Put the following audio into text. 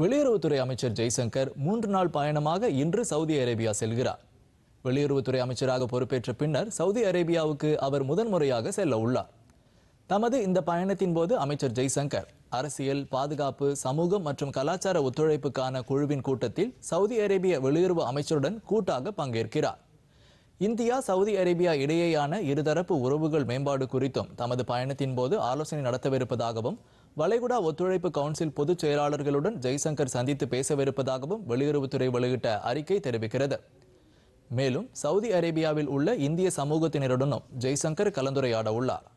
வெளியுறவுத்துறை அமைச்சர் ஜெய்சங்கர் மூன்று நாள் பயணமாக இன்று சவுதி அரேபியா செல்கிறார் வெளியுறவுத்துறை அமைச்சராக பொறுப்பேற்ற பின்னர் சவுதி அரேபியாவுக்கு அவர் முதன்முறையாக செல்ல உள்ளார் தமது இந்த பயணத்தின் போது அமைச்சர் ஜெய்சங்கர் அரசியல் பாதுகாப்பு சமூகம் மற்றும் கலாச்சார ஒத்துழைப்புக்கான குழுவின் கூட்டத்தில் சவுதி அரேபிய வெளியுறவு அமைச்சருடன் கூட்டாக பங்கேற்கிறார் இந்தியா சவுதி அரேபியா இடையேயான இருதரப்பு உறவுகள் மேம்பாடு குறித்தும் தமது பயணத்தின் போது ஆலோசனை நடத்தவிருப்பதாகவும் வளைகுடா ஒத்துழைப்பு கவுன்சில் பொதுச் செயலாளர்களுடன் ஜெய்சங்கர் சந்தித்து பேசவிருப்பதாகவும் வெளியுறவுத்துறை வெளியிட்ட அறிக்கை தெரிவிக்கிறது மேலும் சவுதி அரேபியாவில் உள்ள இந்திய சமூகத்தினருடனும் ஜெய்சங்கர் கலந்துரையாட உள்ளார்